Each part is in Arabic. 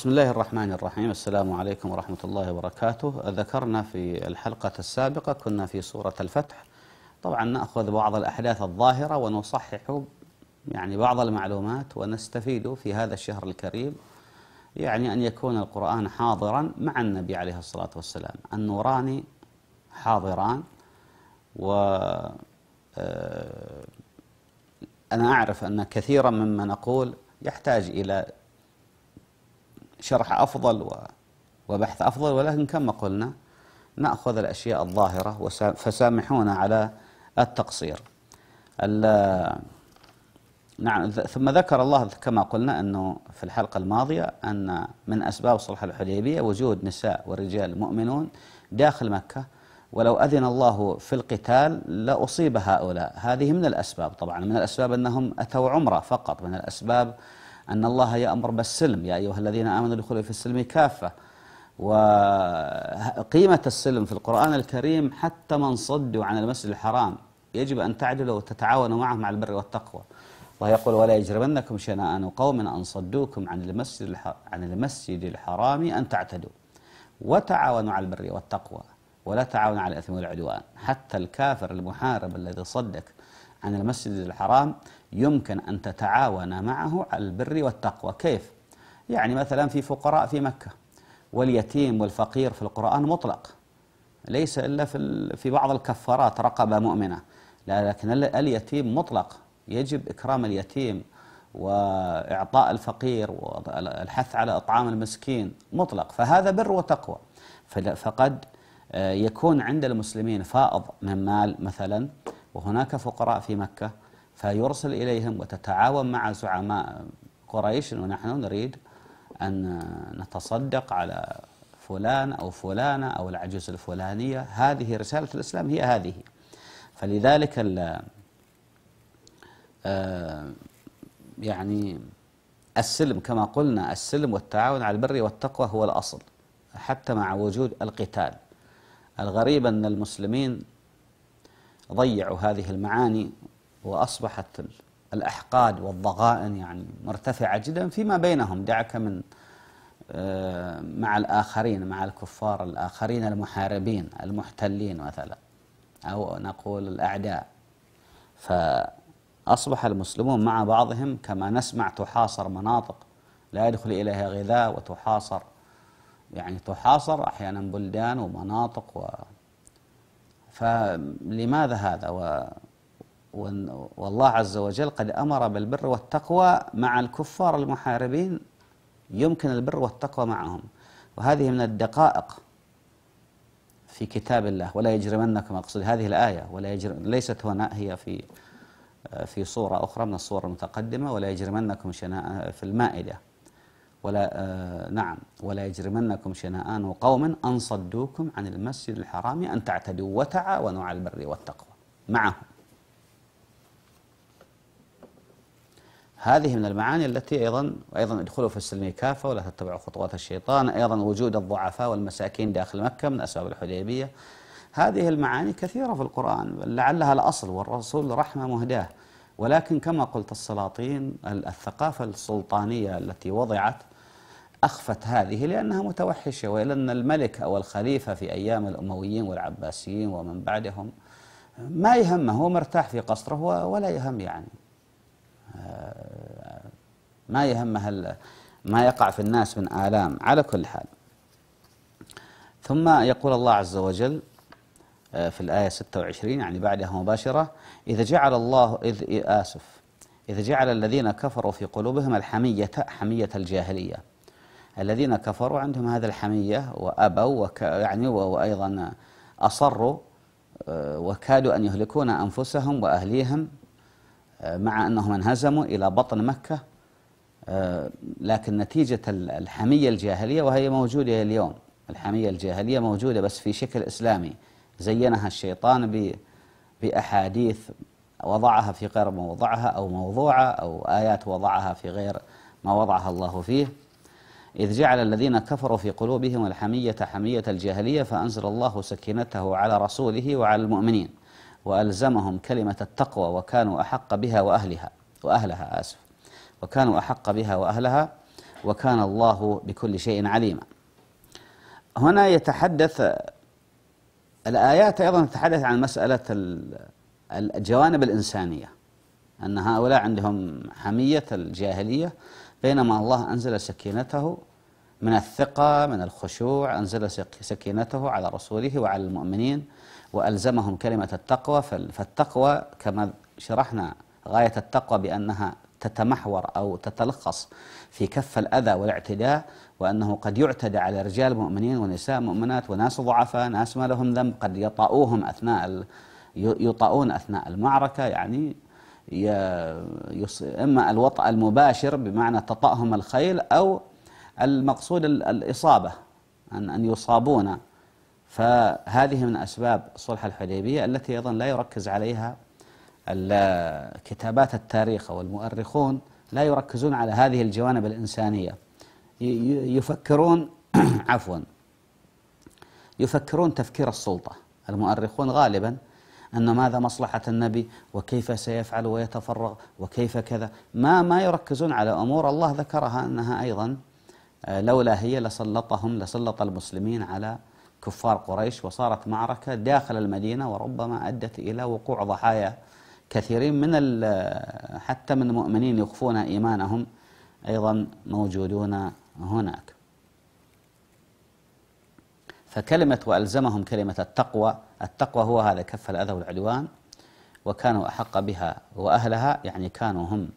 بسم الله الرحمن الرحيم السلام عليكم ورحمة الله وبركاته ذكرنا في الحلقة السابقة كنا في سورة الفتح طبعا نأخذ بعض الأحداث الظاهرة ونصحح يعني بعض المعلومات ونستفيد في هذا الشهر الكريم يعني أن يكون القرآن حاضرا مع النبي عليه الصلاة والسلام النوران حاضران و آه، أنا أعرف أن كثيرا مما نقول يحتاج إلى شرح أفضل وبحث أفضل ولكن كما قلنا نأخذ الأشياء الظاهرة فسامحونا على التقصير نعم ثم ذكر الله كما قلنا أنه في الحلقة الماضية أن من أسباب صلح الحديبية وجود نساء ورجال مؤمنون داخل مكة ولو أذن الله في القتال لأصيب هؤلاء هذه من الأسباب طبعا من الأسباب أنهم أتوا عمرة فقط من الأسباب أن الله يأمر بالسلم يا أيها الذين آمنوا ادخلوا في السلم كافة وقيمة السلم في القرآن الكريم حتى من صدوا عن المسجد الحرام يجب أن تعدلوا وتتعاونوا معه مع البر والتقوى الله يقول ولا يجرمنكم شنآن قوم أن صدوكم عن المسجد عن المسجد الحرام أن تعتدوا وتعاونوا على البر والتقوى ولا تعاونوا على الإثم والعدوان حتى الكافر المحارب الذي صدك عن المسجد الحرام يمكن أن تتعاون معه على البر والتقوى كيف؟ يعني مثلا في فقراء في مكة واليتيم والفقير في القرآن مطلق ليس إلا في, في بعض الكفارات رقبة مؤمنة لا لكن اليتيم مطلق يجب إكرام اليتيم وإعطاء الفقير والحث على إطعام المسكين مطلق فهذا بر وتقوى فقد آه، يكون عند المسلمين فائض من مال مثلا وهناك فقراء في مكة فيرسل إليهم وتتعاون مع زعماء قريش ونحن نريد أن نتصدق على فلان أو فلانة أو العجوز الفلانية هذه رسالة الإسلام هي هذه فلذلك آه، يعني السلم كما قلنا السلم والتعاون على البر والتقوى هو الأصل حتى مع وجود القتال الغريب أن المسلمين ضيعوا هذه المعاني وأصبحت الأحقاد والضغائن يعني مرتفعة جدا فيما بينهم دعك من آه، مع الآخرين مع الكفار الآخرين المحاربين المحتلين مثلا أو نقول الأعداء فأصبح المسلمون مع بعضهم كما نسمع تحاصر مناطق لا يدخل إليها غذاء وتحاصر يعني تحاصر أحيانا بلدان ومناطق و فلماذا هذا؟ و والله عز وجل قد أمر بالبر والتقوى مع الكفار المحاربين يمكن البر والتقوى معهم وهذه من الدقائق في كتاب الله ولا يجرمنكم أقصد هذه الآية ولا يجرم ليست هنا هي في في صورة أخرى من الصور المتقدمة ولا يجرمنكم شناء في المائدة ولا آه نعم ولا يجرمنكم شنآن قوم أن صدوكم عن المسجد الحرام أن تعتدوا وتعاونوا على البر والتقوى معهم هذه من المعاني التي أيضا وأيضا ادخلوا في السلم كافة ولا تتبعوا خطوات الشيطان أيضا وجود الضعفاء والمساكين داخل مكة من أسباب الحديبية هذه المعاني كثيرة في القرآن لعلها الأصل والرسول رحمة مهداه ولكن كما قلت السلاطين الثقافة السلطانية التي وضعت أخفت هذه لأنها متوحشة وإلا أن الملك أو الخليفة في أيام الأمويين والعباسيين ومن بعدهم ما يهمه هو مرتاح في قصره ولا يهم يعني آه، ما يهمها ما يقع في الناس من آلام على كل حال ثم يقول الله عز وجل آه، في الآية 26 يعني بعدها مباشرة إذا جعل الله إذ إيه، آسف إذا جعل الذين كفروا في قلوبهم الحمية حمية الجاهلية الذين كفروا عندهم هذا الحمية وأبوا وك يعني وأيضا أصروا آه، وكادوا أن يهلكون أنفسهم وأهليهم آه، مع أنهم انهزموا إلى بطن مكة آه، لكن نتيجة الحمية الجاهلية وهي موجودة اليوم الحمية الجاهلية موجودة بس في شكل إسلامي زينها الشيطان بأحاديث وضعها في غير موضعها أو موضوعة أو آيات وضعها في غير ما وضعها الله فيه إذ جعل الذين كفروا في قلوبهم الحمية حمية الجاهلية فأنزل الله سكينته على رسوله وعلى المؤمنين وألزمهم كلمة التقوى وكانوا أحق بها وأهلها وأهلها آسف وكانوا أحق بها وأهلها وكان الله بكل شيء عليما هنا يتحدث الآيات أيضا تتحدث عن مسألة الجوانب الإنسانية أن هؤلاء عندهم حمية الجاهلية بينما الله أنزل سكينته من الثقة من الخشوع أنزل سكينته على رسوله وعلى المؤمنين وألزمهم كلمة التقوى فالتقوى كما شرحنا غاية التقوى بأنها تتمحور أو تتلخص في كف الأذى والاعتداء وأنه قد يعتدى على رجال مؤمنين ونساء مؤمنات وناس ضعفاء ناس ما لهم ذنب قد يطأوهم أثناء يطأون أثناء المعركة يعني إما الوطأ المباشر بمعنى تطأهم الخيل أو المقصود الإصابة أن أن يصابون فهذه من أسباب صلح الحديبية التي أيضا لا يركز عليها كتابات التاريخ والمؤرخون لا يركزون على هذه الجوانب الإنسانية يفكرون عفوا يفكرون تفكير السلطة المؤرخون غالبا أن ماذا مصلحة النبي وكيف سيفعل ويتفرغ وكيف كذا ما ما يركزون على أمور الله ذكرها أنها أيضا آه، لولا هي لسلطهم لسلط المسلمين على كفار قريش وصارت معركة داخل المدينة وربما أدت إلى وقوع ضحايا كثيرين من حتى من المؤمنين يخفون إيمانهم أيضا موجودون هناك فكلمة وألزمهم كلمة التقوى التقوى هو هذا كف الأذى والعدوان وكانوا أحق بها وأهلها يعني كانوا هم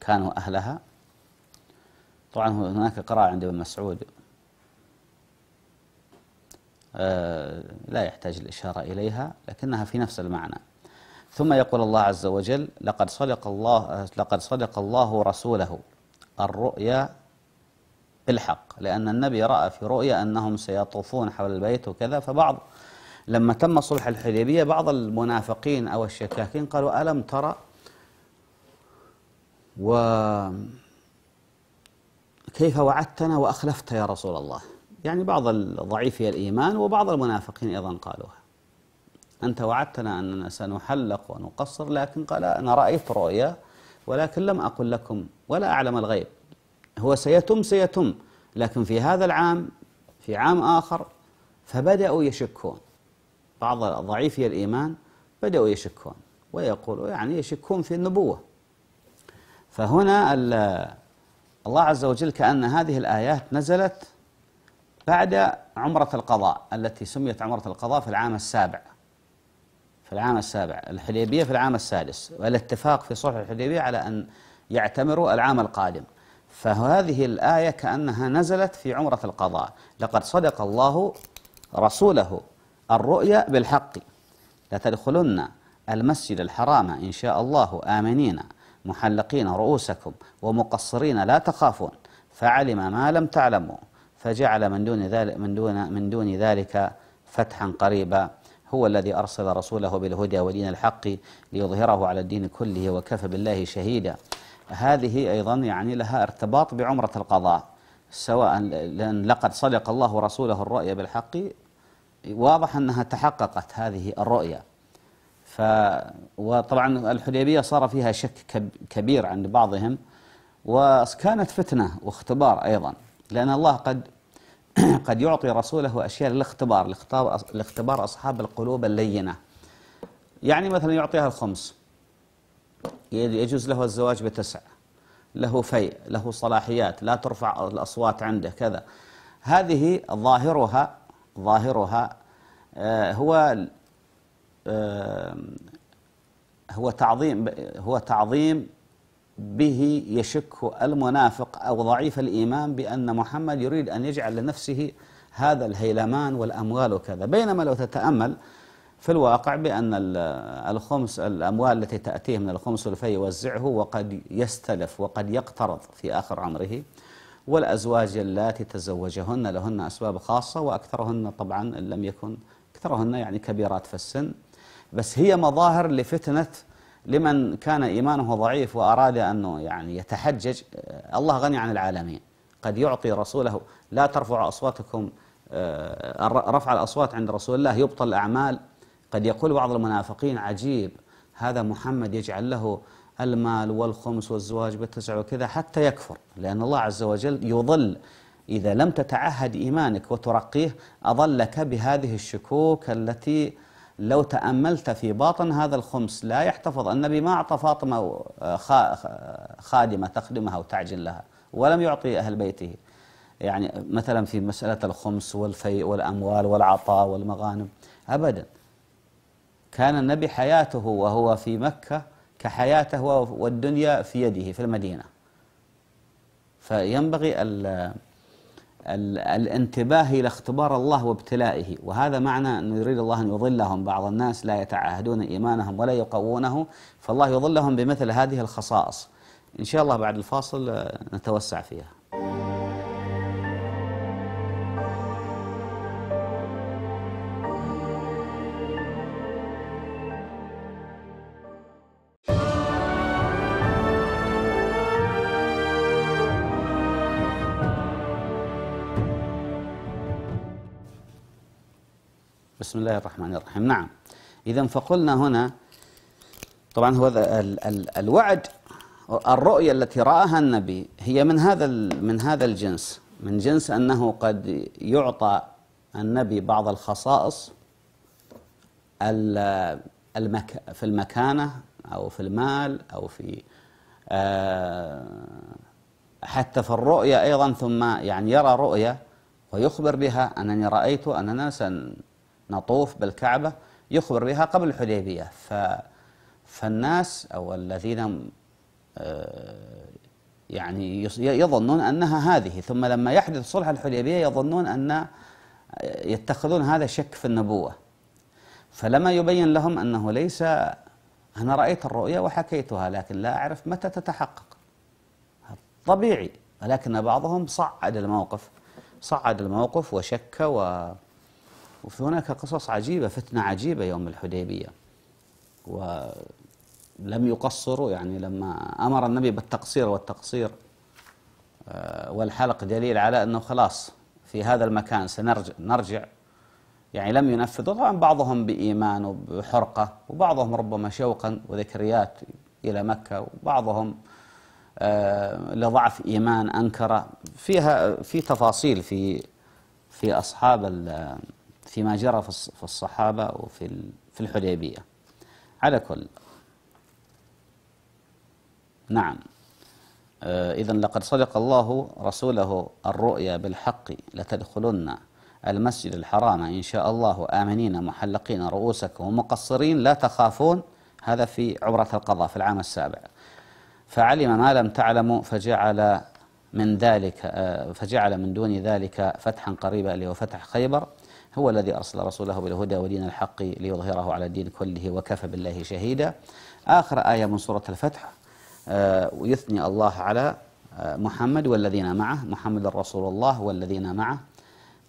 كانوا أهلها طبعا هناك قراءة عند ابن مسعود آه، لا يحتاج الإشارة إليها لكنها في نفس المعنى ثم يقول الله عز وجل لقد صدق الله لقد صدق الله رسوله الرؤيا بالحق لأن النبي رأى في رؤيا أنهم سيطوفون حول البيت وكذا فبعض لما تم صلح الحديبية بعض المنافقين أو الشكاكين قالوا ألم ترى و كيف وعدتنا وأخلفت يا رسول الله يعني بعض ضعيفي الإيمان وبعض المنافقين أيضا قالوها أنت وعدتنا أننا سنحلق ونقصر لكن قال أنا رأيت رؤيا ولكن لم أقل لكم ولا أعلم الغيب هو سيتم سيتم لكن في هذا العام في عام آخر فبدأوا يشكون بعض ضعيفي الإيمان بدأوا يشكون ويقولوا يعني يشكون في النبوة فهنا الله عز وجل كأن هذه الآيات نزلت بعد عمرة القضاء التي سميت عمرة القضاء في العام السابع في العام السابع الحديبية في العام السادس والاتفاق في صلح الحديبية على أن يعتمروا العام القادم فهذه الآية كأنها نزلت في عمرة القضاء لقد صدق الله رسوله الرؤيا بالحق لتدخلن المسجد الحرام إن شاء الله آمنين محلقين رؤوسكم ومقصرين لا تخافون فعلم ما لم تعلموا فجعل من دون ذلك من دون من دون ذلك فتحا قريبا هو الذي أرسل رسوله بالهدى ودين الحق ليظهره على الدين كله وكفى بالله شهيدا هذه أيضا يعني لها ارتباط بعمرة القضاء سواء لأن لقد صدق الله رسوله الرؤيا بالحق واضح أنها تحققت هذه الرؤيا ف وطبعا الحديبية صار فيها شك كبير عند بعضهم وكانت فتنة واختبار أيضا لأن الله قد قد يعطي رسوله أشياء للاختبار لاختبار, لاختبار أصحاب القلوب اللينة يعني مثلا يعطيها الخمس يجوز له الزواج بتسع له فيء له صلاحيات لا ترفع الأصوات عنده كذا هذه ظاهرها ظاهرها آه، هو هو تعظيم هو تعظيم به يشك المنافق أو ضعيف الإيمان بأن محمد يريد أن يجعل لنفسه هذا الهيلمان والأموال وكذا بينما لو تتأمل في الواقع بأن الخمس الأموال التي تأتيه من الخمس الفي يوزعه وقد يستلف وقد يقترض في آخر عمره والأزواج اللاتي تزوجهن لهن أسباب خاصة وأكثرهن طبعا إن لم يكن أكثرهن يعني كبيرات في السن بس هي مظاهر لفتنة لمن كان إيمانه ضعيف وأراد أنه يعني يتحجج آه، الله غني عن العالمين قد يعطي رسوله لا ترفع أصواتكم آه، رفع الأصوات عند رسول الله يبطل الأعمال قد يقول بعض المنافقين عجيب هذا محمد يجعل له المال والخمس والزواج بالتسع وكذا حتى يكفر لأن الله عز وجل يضل إذا لم تتعهد إيمانك وترقيه أضلك بهذه الشكوك التي لو تأملت في باطن هذا الخمس لا يحتفظ النبي ما أعطى فاطمة خادمة تخدمها وتعجل لها ولم يعطي أهل بيته يعني مثلا في مسألة الخمس والفيء والأموال والعطاء والمغانم أبدا كان النبي حياته وهو في مكة كحياته والدنيا في يده في المدينة فينبغي الانتباه إلى اختبار الله وابتلائه وهذا معنى أنه يريد الله أن يضلهم بعض الناس لا يتعاهدون إيمانهم ولا يقوونه فالله يضلهم بمثل هذه الخصائص إن شاء الله بعد الفاصل آه، نتوسع فيها بسم الله الرحمن الرحيم نعم إذا فقلنا هنا طبعا هو ال ال الوعد الرؤية التي رآها النبي هي من هذا من هذا الجنس من جنس أنه قد يعطى النبي بعض الخصائص المك في المكانة أو في المال أو في آه، حتى في الرؤيا أيضا ثم يعني يرى رؤيا ويخبر بها أنني رأيت أننا سن نطوف بالكعبة يخبر بها قبل الحديبية ف فالناس أو الذين آه، يعني يظنون أنها هذه ثم لما يحدث صلح الحديبية يظنون أن آه، يتخذون هذا شك في النبوة فلما يبين لهم أنه ليس أنا رأيت الرؤية وحكيتها لكن لا أعرف متى تتحقق طبيعي ولكن بعضهم صعد الموقف صعد الموقف وشك و وفي هناك قصص عجيبة فتنة عجيبة يوم الحديبية ولم يقصروا يعني لما أمر النبي بالتقصير والتقصير آه، والحلق دليل على أنه خلاص في هذا المكان سنرجع نرجع يعني لم ينفذوا طبعا بعضهم بإيمان وبحرقة وبعضهم ربما شوقا وذكريات إلى مكة وبعضهم آه، لضعف إيمان أنكر فيها في تفاصيل في في أصحاب فيما جرى في الصحابة وفي في الحديبية على كل نعم آه، إذا لقد صدق الله رسوله الرؤيا بالحق لتدخلن المسجد الحرام إن شاء الله آمنين محلقين رؤوسكم ومقصرين لا تخافون هذا في عمرة القضاء في العام السابع فعلم ما لم تعلموا فجعل من ذلك آه، فجعل من دون ذلك فتحا قريبا اللي هو فتح خيبر هو الذي أرسل رسوله بالهدى ودين الحق ليظهره على الدين كله وكفى بالله شهيدا آخر آية من سورة الفتح ويثني آه، الله على آه، محمد والذين معه محمد رسول الله والذين معه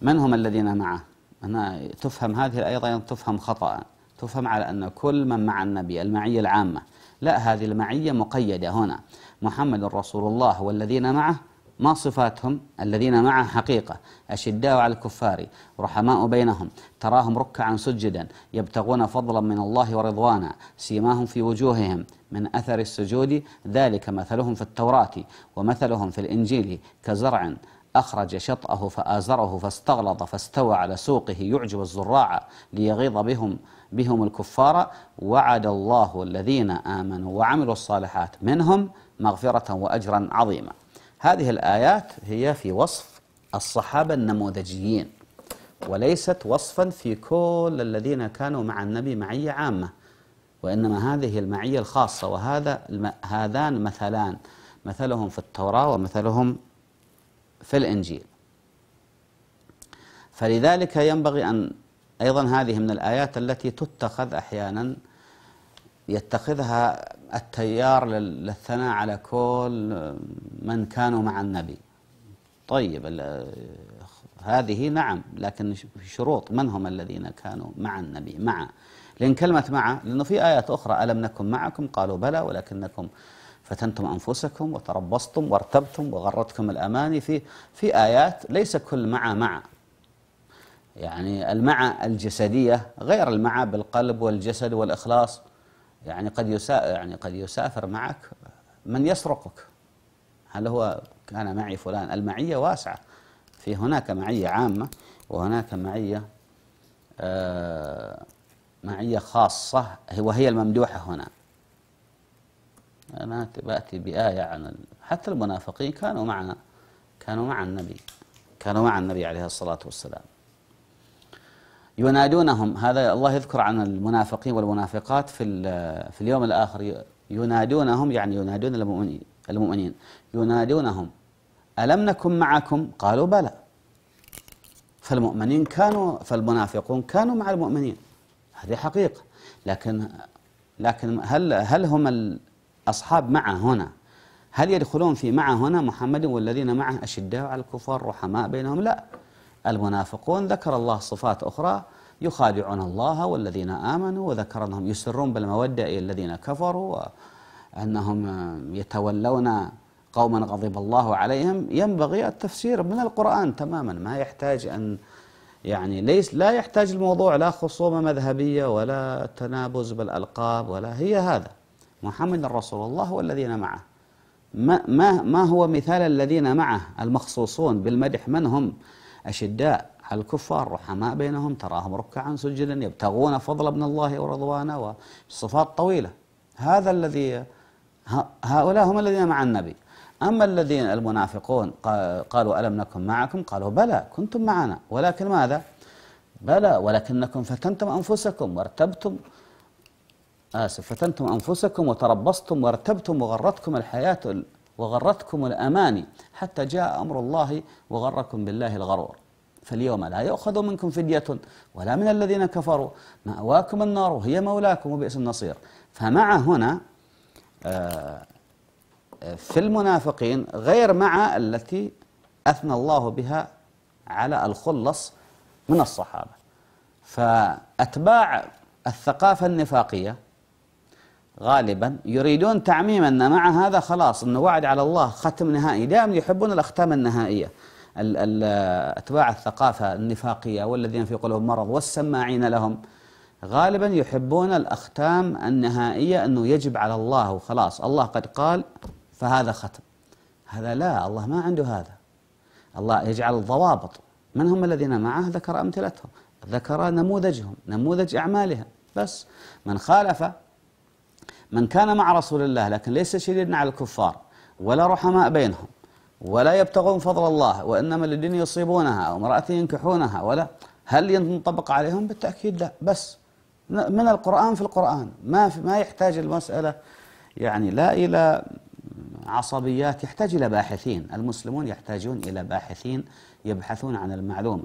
من هم الذين معه هنا تفهم هذه الآية أيضا تفهم خطأ تفهم على أن كل من مع النبي المعية العامة لا هذه المعية مقيدة هنا محمد رسول الله والذين معه ما صفاتهم الذين معه حقيقة أشداء على الكفار رحماء بينهم تراهم ركعا سجدا يبتغون فضلا من الله ورضوانا سيماهم في وجوههم من أثر السجود ذلك مثلهم في التوراة ومثلهم في الإنجيل كزرع أخرج شطأه فآزره فاستغلظ فاستوى على سوقه يعجب الزراع ليغيظ بهم بهم الكفار وعد الله الذين آمنوا وعملوا الصالحات منهم مغفرة وأجرا عظيما هذه الآيات هي في وصف الصحابة النموذجيين وليست وصفا في كل الذين كانوا مع النبي معية عامة وإنما هذه المعية الخاصة وهذا هذان مثلان مثلهم في التوراة ومثلهم في الإنجيل فلذلك ينبغي أن أيضا هذه من الآيات التي تتخذ أحيانا يتخذها التيار للثناء على كل من كانوا مع النبي طيب هذه نعم لكن شروط من هم الذين كانوا مع النبي مع لأن كلمة مع لأنه في آيات أخرى ألم نكن معكم قالوا بلى ولكنكم فتنتم أنفسكم وتربصتم وارتبتم وغرتكم الأماني في في آيات ليس كل مع مع يعني المع الجسدية غير المع بالقلب والجسد والإخلاص يعني قد يسا يعني قد يسافر معك من يسرقك هل هو كان معي فلان المعية واسعة في هناك معية عامة وهناك معية آه معية خاصة وهي الممدوحة هنا أنا بأتي بآية عن حتى المنافقين كانوا مع كانوا مع النبي كانوا مع النبي عليه الصلاة والسلام ينادونهم هذا الله يذكر عن المنافقين والمنافقات في في اليوم الآخر ينادونهم يعني ينادون المؤمنين المؤمنين ينادونهم ألم نكن معكم قالوا بلى فالمؤمنين كانوا فالمنافقون كانوا مع المؤمنين هذه حقيقة لكن لكن هل هل هم الاصحاب مع هنا هل يدخلون في مع هنا محمد والذين معه أشداء على الكفار رحماء بينهم لا المنافقون ذكر الله صفات أخرى يخادعون الله والذين آمنوا وذكر أنهم يسرون بالمودة إلى الذين كفروا وأنهم يتولون قوما غضب الله عليهم ينبغي التفسير من القرآن تماما ما يحتاج أن يعني ليس لا يحتاج الموضوع لا خصومة مذهبية ولا تنابز بالألقاب ولا هي هذا محمد رسول الله والذين معه ما, ما, ما هو مثال الذين معه المخصوصون بالمدح من هم أشداء على الكفار رحماء بينهم تراهم ركعا سجدا يبتغون فضلا من الله ورضوانه وصفات طويلة هذا الذي هؤلاء هم الذين مع النبي أما الذين المنافقون قالوا ألم نكن معكم قالوا بلى كنتم معنا ولكن ماذا بلى ولكنكم فتنتم أنفسكم وارتبتم آسف فتنتم أنفسكم وتربصتم وارتبتم وغرتكم الحياة وغرتكم الأماني حتى جاء أمر الله وغركم بالله الغرور فاليوم لا يؤخذ منكم فدية ولا من الذين كفروا مأواكم النار هي مولاكم وبئس النصير فمع هنا آه، آه، في المنافقين غير مع التي أثنى الله بها على الخلص من الصحابة فأتباع الثقافة النفاقية غالبا يريدون تعميم أن مع هذا خلاص أنه وعد على الله ختم نهائي دائما يحبون الأختام النهائية أتباع الثقافة النفاقية والذين في قلوبهم مرض والسماعين لهم غالبا يحبون الأختام النهائية أنه يجب على الله خلاص الله قد قال فهذا ختم هذا لا الله ما عنده هذا الله يجعل الضوابط من هم الذين معه ذكر أمثلتهم ذكر نموذجهم نموذج أعمالهم بس من خالف من كان مع رسول الله لكن ليس شديدا على الكفار ولا رحماء بينهم ولا يبتغون فضل الله وإنما للدين يصيبونها أو امرأة ينكحونها ولا هل ينطبق عليهم بالتأكيد لا بس من القرآن في القرآن ما في ما يحتاج المسألة يعني لا إلى عصبيات يحتاج إلى باحثين المسلمون يحتاجون إلى باحثين يبحثون عن المعلومة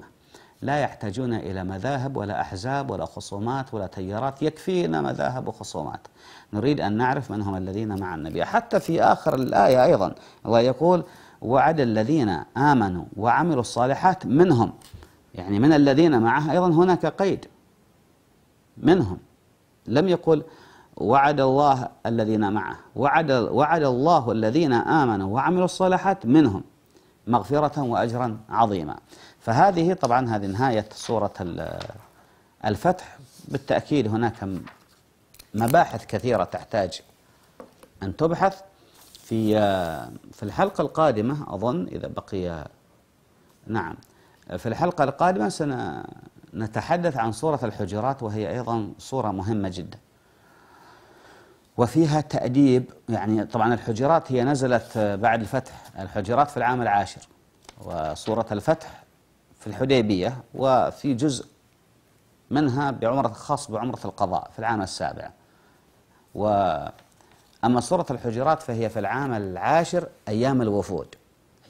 لا يحتاجون إلى مذاهب ولا أحزاب ولا خصومات ولا تيارات يكفينا مذاهب وخصومات نريد أن نعرف من هم الذين مع النبي حتى في آخر الآية أيضا الله يقول وعد الذين آمنوا وعملوا الصالحات منهم يعني من الذين معه أيضا هناك قيد منهم لم يقل وعد الله الذين معه وعد, وعد الله الذين آمنوا وعملوا الصالحات منهم مغفرة وأجرا عظيما فهذه طبعا هذه نهاية سورة الفتح بالتأكيد هناك مباحث كثيرة تحتاج أن تبحث في آه، في الحلقة القادمة أظن إذا بقي نعم في الحلقة القادمة سنتحدث عن سورة الحجرات وهي أيضا سورة مهمة جداً وفيها تأديب يعني طبعا الحجرات هي نزلت بعد الفتح الحجرات في العام العاشر وصورة الفتح في الحديبية وفي جزء منها بعمرة خاص بعمرة القضاء في العام السابع و أما صورة الحجرات فهي في العام العاشر أيام الوفود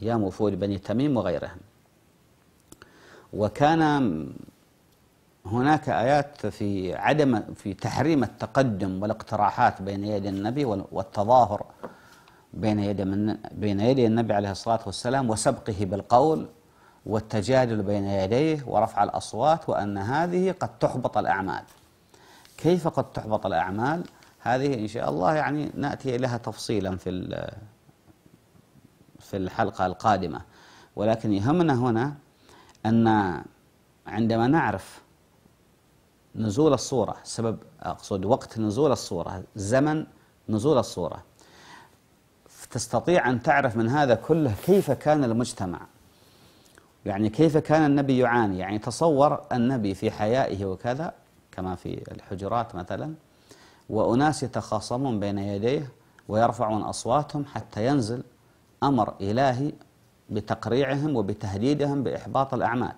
أيام وفود بني تميم وغيرهم وكان هناك آيات في عدم في تحريم التقدم والاقتراحات بين يدي النبي والتظاهر بين يدي من بين يدي النبي عليه الصلاة والسلام وسبقه بالقول والتجادل بين يديه ورفع الأصوات وأن هذه قد تحبط الأعمال كيف قد تحبط الأعمال هذه إن شاء الله يعني نأتي لها تفصيلا في في الحلقة القادمة ولكن يهمنا هنا أن عندما نعرف نزول الصورة سبب أقصد وقت نزول الصورة زمن نزول الصورة تستطيع أن تعرف من هذا كله كيف كان المجتمع يعني كيف كان النبي يعاني يعني تصور النبي في حيائه وكذا كما في الحجرات مثلا وأناس يتخاصمون بين يديه ويرفعون أصواتهم حتى ينزل أمر إلهي بتقريعهم وبتهديدهم بإحباط الأعمال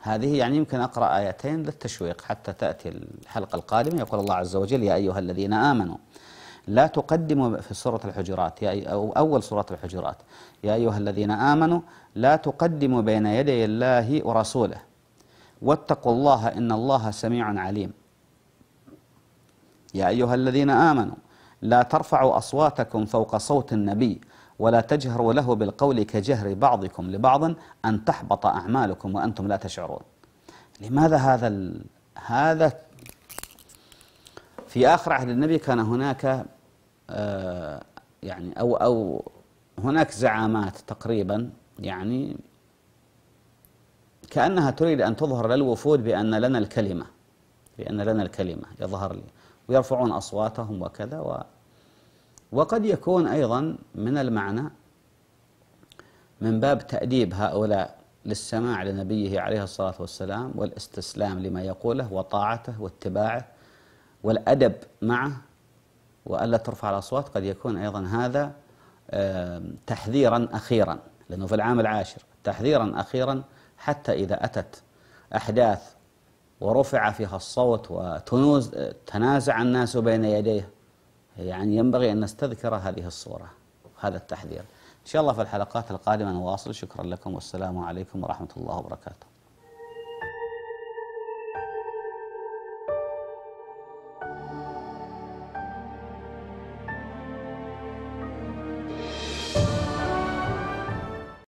هذه يعني يمكن أقرأ آيتين للتشويق حتى تأتي الحلقة القادمة يقول الله عز وجل يا أيها الذين آمنوا لا تقدموا في سورة الحجرات يا أو أول سورة الحجرات يا أيها الذين آمنوا لا تقدموا بين يدي الله ورسوله واتقوا الله إن الله سميع عليم يا أيها الذين آمنوا لا ترفعوا أصواتكم فوق صوت النبي ولا تجهروا له بالقول كجهر بعضكم لبعض أن تحبط أعمالكم وأنتم لا تشعرون لماذا هذا ال... هذا في آخر عهد النبي كان هناك آه يعني أو أو هناك زعامات تقريبا يعني كأنها تريد أن تظهر للوفود بأن لنا الكلمة بأن لنا الكلمة يظهر لي ويرفعون أصواتهم وكذا و وقد يكون أيضا من المعنى من باب تأديب هؤلاء للسماع لنبيه عليه الصلاة والسلام والاستسلام لما يقوله وطاعته واتباعه والأدب معه وألا ترفع الأصوات قد يكون أيضا هذا تحذيرا أخيرا لأنه في العام العاشر تحذيرا أخيرا حتى إذا أتت أحداث ورفع فيها الصوت وتنازع الناس بين يديه يعني ينبغي أن نستذكر هذه الصورة هذا التحذير إن شاء الله في الحلقات القادمة نواصل شكرا لكم والسلام عليكم ورحمة الله وبركاته